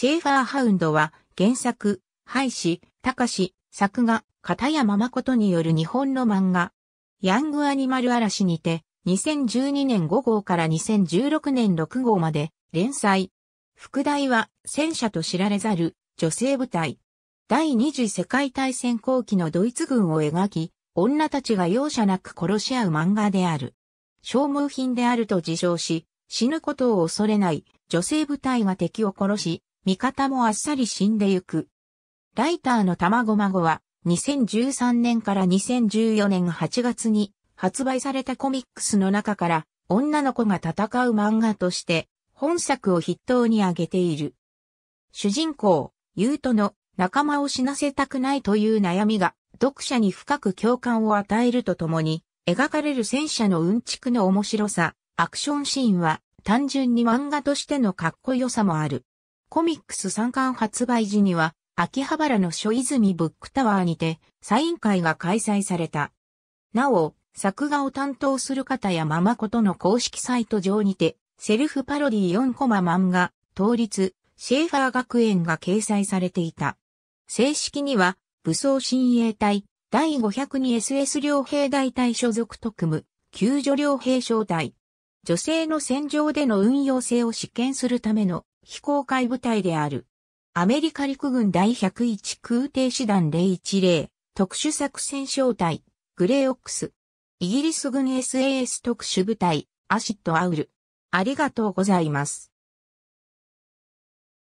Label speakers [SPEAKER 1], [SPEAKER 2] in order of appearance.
[SPEAKER 1] シェーファーハウンドは原作、廃止、高
[SPEAKER 2] し、作画、片山誠による日本の漫画。ヤングアニマル嵐にて、2012年5号から2016年6号まで連載。副題は戦車と知られざる女性部隊。第二次世界大戦後期のドイツ軍を描き、女たちが容赦なく殺し合う漫画である。消耗品であると自称し、死ぬことを恐れない女性部隊が敵を殺し、味方もあっさり死んでゆく。ライターの卵孫は、2013年から2014年8月に発売されたコミックスの中から、女の子が戦う漫画として、本作を筆頭に挙げている。主人公、ユートの仲間を死なせたくないという悩みが、読者に深く共感を与えるとともに、描かれる戦車のうんちくの面白さ、アクションシーンは、単純に漫画としてのかっこよさもある。コミックス参観発売時には、秋葉原の諸泉ブックタワーにて、サイン会が開催された。なお、作画を担当する方やママことの公式サイト上にて、セルフパロディ4コマ漫画、当立、シェーファー学園が掲載されていた。正式には、武装親衛隊、第 502SS 両兵大隊所属特務、救助両兵小隊。女性の戦場での運用性を試験するための非公開部隊である。アメリカ陸軍第101空挺師団010特殊作戦小隊グレーオックス。イギリス軍
[SPEAKER 1] SAS 特殊部隊アシッドアウル。ありがとうございます。